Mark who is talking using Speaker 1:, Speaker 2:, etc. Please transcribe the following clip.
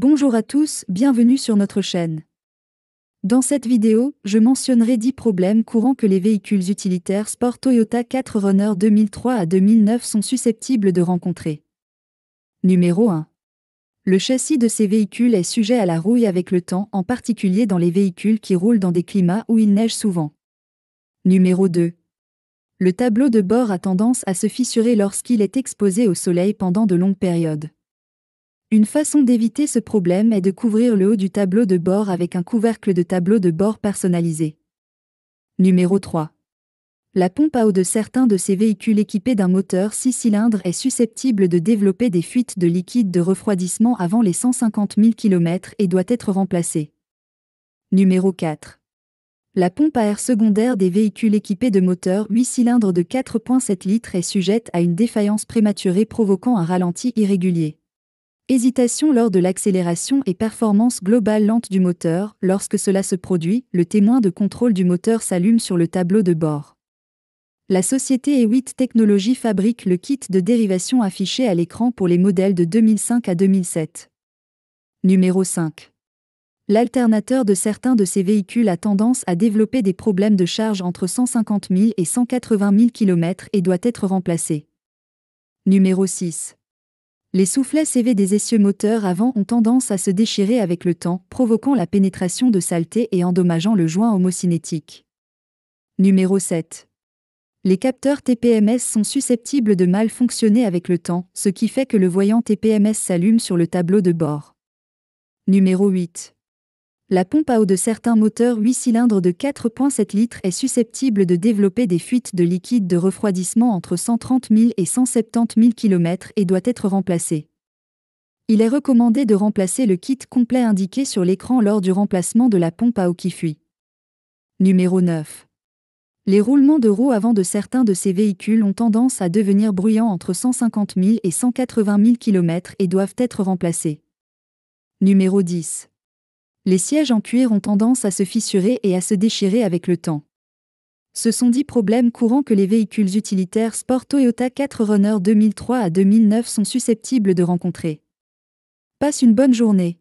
Speaker 1: Bonjour à tous, bienvenue sur notre chaîne. Dans cette vidéo, je mentionnerai 10 problèmes courants que les véhicules utilitaires sport Toyota 4Runner 2003 à 2009 sont susceptibles de rencontrer. Numéro 1. Le châssis de ces véhicules est sujet à la rouille avec le temps, en particulier dans les véhicules qui roulent dans des climats où il neige souvent. Numéro 2. Le tableau de bord a tendance à se fissurer lorsqu'il est exposé au soleil pendant de longues périodes. Une façon d'éviter ce problème est de couvrir le haut du tableau de bord avec un couvercle de tableau de bord personnalisé. Numéro 3. La pompe à eau de certains de ces véhicules équipés d'un moteur 6 cylindres est susceptible de développer des fuites de liquide de refroidissement avant les 150 000 km et doit être remplacée. Numéro 4. La pompe à air secondaire des véhicules équipés de moteurs 8 cylindres de 4.7 litres est sujette à une défaillance prématurée provoquant un ralenti irrégulier. Hésitation lors de l'accélération et performance globale lente du moteur. Lorsque cela se produit, le témoin de contrôle du moteur s'allume sur le tableau de bord. La société E8 Technologies fabrique le kit de dérivation affiché à l'écran pour les modèles de 2005 à 2007. Numéro 5. L'alternateur de certains de ces véhicules a tendance à développer des problèmes de charge entre 150 000 et 180 000 km et doit être remplacé. Numéro 6. Les soufflets CV des essieux moteurs avant ont tendance à se déchirer avec le temps, provoquant la pénétration de saleté et endommageant le joint homocinétique. Numéro 7. Les capteurs TPMS sont susceptibles de mal fonctionner avec le temps, ce qui fait que le voyant TPMS s'allume sur le tableau de bord. Numéro 8. La pompe à eau de certains moteurs 8 cylindres de 4,7 litres est susceptible de développer des fuites de liquide de refroidissement entre 130 000 et 170 000 km et doit être remplacée. Il est recommandé de remplacer le kit complet indiqué sur l'écran lors du remplacement de la pompe à eau qui fuit. Numéro 9. Les roulements de roues avant de certains de ces véhicules ont tendance à devenir bruyants entre 150 000 et 180 000 km et doivent être remplacés. Numéro 10 les sièges en cuir ont tendance à se fissurer et à se déchirer avec le temps. Ce sont dix problèmes courants que les véhicules utilitaires Sport Toyota 4Runner 2003 à 2009 sont susceptibles de rencontrer. Passe une bonne journée.